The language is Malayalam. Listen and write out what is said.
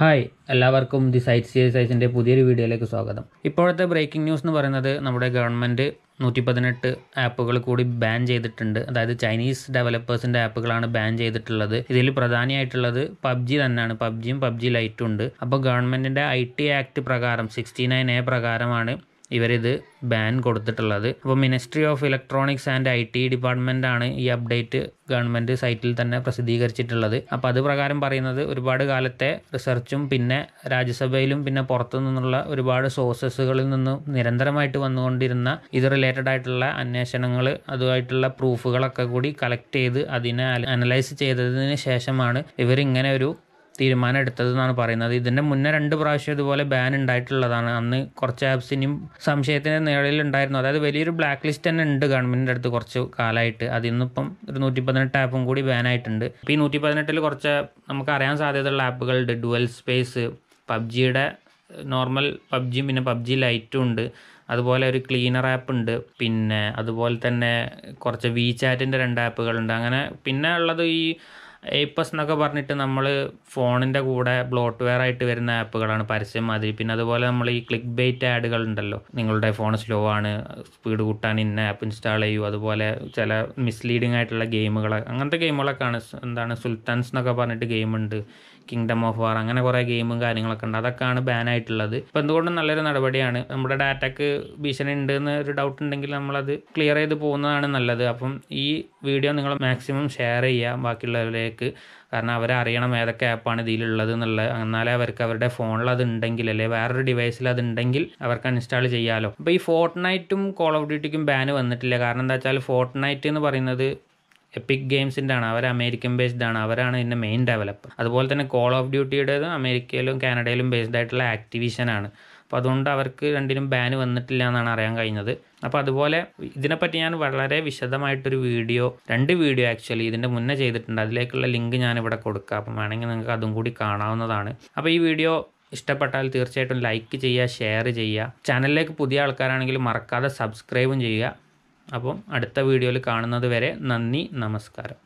ഹായ് എല്ലാവർക്കും ദി സൈറ്റ് സി സൈസിൻ്റെ പുതിയൊരു വീഡിയോയിലേക്ക് സ്വാഗതം ഇപ്പോഴത്തെ ബ്രേക്കിംഗ് ന്യൂസ് എന്ന് പറയുന്നത് നമ്മുടെ ഗവൺമെൻറ് നൂറ്റി പതിനെട്ട് ആപ്പുകൾ കൂടി ബാൻ ചെയ്തിട്ടുണ്ട് അതായത് ചൈനീസ് ഡെവലപ്പേഴ്സിൻ്റെ ആപ്പുകളാണ് ബാൻ ചെയ്തിട്ടുള്ളത് ഇതിൽ പ്രധാനമായിട്ടുള്ളത് പബ്ജി തന്നെയാണ് പബ്ജിയും പബ്ജി ലൈറ്റും ഉണ്ട് അപ്പോൾ ഗവൺമെൻറ്റിൻ്റെ ഐ ടി ആക്ട് പ്രകാരം സിക്സ്റ്റി നയൻ എ പ്രകാരമാണ് ഇവരിത് ബാൻ കൊടുത്തിട്ടുള്ളത് അപ്പോൾ ministry of electronics and I T ഡിപ്പാർട്ട്മെൻറ്റാണ് ഈ അപ്ഡേറ്റ് ഗവൺമെൻറ് സൈറ്റിൽ തന്നെ പ്രസിദ്ധീകരിച്ചിട്ടുള്ളത് അപ്പോൾ അത് പ്രകാരം പറയുന്നത് ഒരുപാട് കാലത്തെ റിസർച്ചും പിന്നെ രാജ്യസഭയിലും പിന്നെ പുറത്തു നിന്നുള്ള ഒരുപാട് സോഴ്സസുകളിൽ നിന്നും നിരന്തരമായിട്ട് വന്നുകൊണ്ടിരുന്ന ഇത് റിലേറ്റഡ് ആയിട്ടുള്ള അന്വേഷണങ്ങൾ അതുമായിട്ടുള്ള പ്രൂഫുകളൊക്കെ കൂടി കളക്ട് ചെയ്ത് അതിനെ അനലൈസ് ചെയ്തതിന് ശേഷമാണ് ഇവരിങ്ങനെ ഒരു തീരുമാനം എന്നാണ് പറയുന്നത് ഇതിൻ്റെ മുന്നേ രണ്ട് പ്രാവശ്യം ഇതുപോലെ ബാൻ ഉണ്ടായിട്ടുള്ളതാണ് അന്ന് കുറച്ച് ആപ്സിനും സംശയത്തിൻ്റെ നിഴലിൽ ഉണ്ടായിരുന്നു അതായത് വലിയൊരു ബ്ലാക്ക് ലിസ്റ്റ് തന്നെ ഉണ്ട് ഗവൺമെൻറ്റിൻ്റെ അടുത്ത് കുറച്ച് കാലമായിട്ട് അതിൽ നിന്നിപ്പം ഒരു നൂറ്റി പതിനെട്ട് ആപ്പും കൂടി ബാൻ ആയിട്ടുണ്ട് അപ്പോൾ ഈ നൂറ്റി പതിനെട്ടിൽ കുറച്ച് നമുക്ക് അറിയാൻ സാധ്യതയുള്ള ആപ്പുകളുണ്ട് ഡുവൽ സ്പേസ് പബ്ജിയുടെ നോർമൽ പബ്ജിയും പിന്നെ പബ്ജി ലൈറ്റും ഉണ്ട് അതുപോലെ ഒരു ക്ലീനർ ആപ്പ് ഉണ്ട് പിന്നെ അതുപോലെ തന്നെ കുറച്ച് വി ചാറ്റിൻ്റെ രണ്ട് ആപ്പുകളുണ്ട് അങ്ങനെ പിന്നെ ഉള്ളത് ഈ ഏപ്പസ് എന്നൊക്കെ പറഞ്ഞിട്ട് നമ്മൾ ഫോണിൻ്റെ കൂടെ ബ്ലോട്ട്വെയർ ആയിട്ട് വരുന്ന ആപ്പുകളാണ് പരസ്യം മാതിരി പിന്നെ അതുപോലെ നമ്മൾ ഈ ക്ലിക്ക് ബേറ്റ് ആഡുകൾ ഉണ്ടല്ലോ നിങ്ങളുടെ ഫോൺ സ്ലോ ആണ് സ്പീഡ് കൂട്ടാൻ ഇന്ന ആപ്പ് ഇൻസ്റ്റാൾ ചെയ്യൂ അതുപോലെ ചില മിസ്ലീഡിംഗ് ആയിട്ടുള്ള ഗെയിമുകൾ അങ്ങനത്തെ ഗെയിമുകളൊക്കെ ആണ് എന്താണ് സുൽത്താൻസ് എന്നൊക്കെ പറഞ്ഞിട്ട് ഗെയിമുണ്ട് കിങ്ഡം ഓഫ് വാർ അങ്ങനെ കുറേ ഗെയിമും കാര്യങ്ങളൊക്കെ ഉണ്ട് അതൊക്കെയാണ് ആയിട്ടുള്ളത് അപ്പോൾ എന്തുകൊണ്ടും നല്ലൊരു നടപടിയാണ് നമ്മുടെ ഡാറ്റക്ക് ഭീഷണി ഉണ്ട് എന്ന് ഒരു ഡൗട്ട് ഉണ്ടെങ്കിൽ നമ്മളത് ക്ലിയർ ചെയ്ത് പോകുന്നതാണ് നല്ലത് അപ്പം ഈ വീഡിയോ നിങ്ങൾ മാക്സിമം ഷെയർ ചെയ്യുക ബാക്കിയുള്ളവരിലേക്ക് കാരണം അവരെ അറിയണം ഏതൊക്കെ ആപ്പാണ് ഇതിലുള്ളത് എന്നുള്ളത് എന്നാലേ അവർക്ക് അവരുടെ ഫോണിൽ അത് ഉണ്ടെങ്കിൽ അല്ലെങ്കിൽ വേറൊരു ഡിവൈസിൽ അത് ഉണ്ടെങ്കിൽ അവർക്ക് ഇൻസ്റ്റാൾ ചെയ്യാമല്ലോ അപ്പോൾ ഈ ഫോർട്ട് നൈറ്റും കോൾ ഓഫ് ഡ്യൂട്ടിക്കും ബാൻ വന്നിട്ടില്ല കാരണം എന്താ വെച്ചാൽ ഫോർട്ട് നൈറ്റ് എന്ന് പറയുന്നത് എപ്പിക് ഗെയിംസിൻ്റെ ആണ് അവർ അമേരിക്കൻ ബേസ്ഡ് ആണ് അവരാണ് ഇതിൻ്റെ മെയിൻ ഡെവലപ്പർ അതുപോലെ തന്നെ കോൾ ഓഫ് ഡ്യൂട്ടിയുടേതും അമേരിക്കയിലും കാനഡയിലും ബേസ്ഡ് ആയിട്ടുള്ള ആണ് അപ്പോൾ അതുകൊണ്ട് അവർക്ക് രണ്ടിനും ബാൻ വന്നിട്ടില്ല എന്നാണ് അറിയാൻ കഴിഞ്ഞത് അപ്പോൾ അതുപോലെ ഇതിനെപ്പറ്റി ഞാൻ വളരെ വിശദമായിട്ടൊരു വീഡിയോ രണ്ട് വീഡിയോ ആക്ച്വലി ഇതിൻ്റെ മുന്നേ ചെയ്തിട്ടുണ്ട് അതിലേക്കുള്ള ലിങ്ക് ഞാനിവിടെ കൊടുക്കുക അപ്പം വേണമെങ്കിൽ നിങ്ങൾക്ക് അതും കൂടി കാണാവുന്നതാണ് അപ്പോൾ ഈ വീഡിയോ ഇഷ്ടപ്പെട്ടാൽ തീർച്ചയായിട്ടും ലൈക്ക് ചെയ്യുക ഷെയർ ചെയ്യുക ചാനലിലേക്ക് പുതിയ ആൾക്കാരാണെങ്കിൽ മറക്കാതെ സബ്സ്ക്രൈബും ചെയ്യുക അപ്പം അടുത്ത വീഡിയോയിൽ കാണുന്നത് വരെ നന്ദി നമസ്കാരം